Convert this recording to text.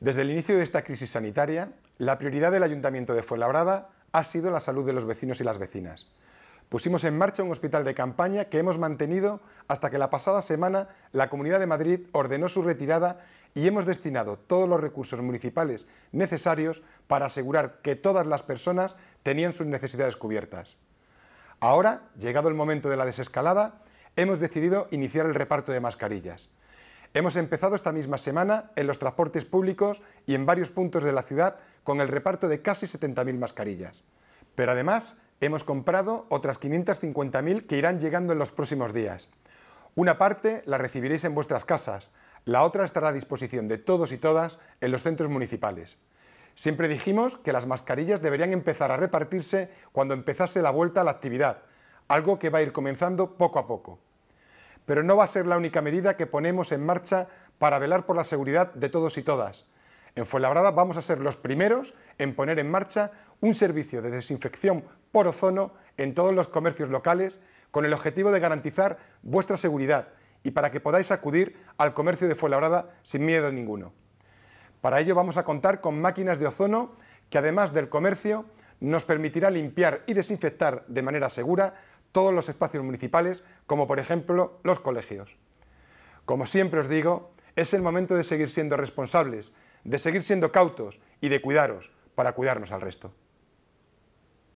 Desde el inicio de esta crisis sanitaria, la prioridad del Ayuntamiento de Fuenlabrada ha sido la salud de los vecinos y las vecinas. Pusimos en marcha un hospital de campaña que hemos mantenido hasta que la pasada semana la Comunidad de Madrid ordenó su retirada y hemos destinado todos los recursos municipales necesarios para asegurar que todas las personas tenían sus necesidades cubiertas. Ahora, llegado el momento de la desescalada, hemos decidido iniciar el reparto de mascarillas. Hemos empezado esta misma semana en los transportes públicos y en varios puntos de la ciudad con el reparto de casi 70.000 mascarillas. Pero además hemos comprado otras 550.000 que irán llegando en los próximos días. Una parte la recibiréis en vuestras casas, la otra estará a disposición de todos y todas en los centros municipales. Siempre dijimos que las mascarillas deberían empezar a repartirse cuando empezase la vuelta a la actividad, algo que va a ir comenzando poco a poco pero no va a ser la única medida que ponemos en marcha para velar por la seguridad de todos y todas. En Fuenlabrada vamos a ser los primeros en poner en marcha un servicio de desinfección por ozono en todos los comercios locales con el objetivo de garantizar vuestra seguridad y para que podáis acudir al comercio de Fuenlabrada sin miedo ninguno. Para ello vamos a contar con máquinas de ozono que además del comercio nos permitirá limpiar y desinfectar de manera segura todos los espacios municipales, como por ejemplo los colegios. Como siempre os digo, es el momento de seguir siendo responsables, de seguir siendo cautos y de cuidaros para cuidarnos al resto.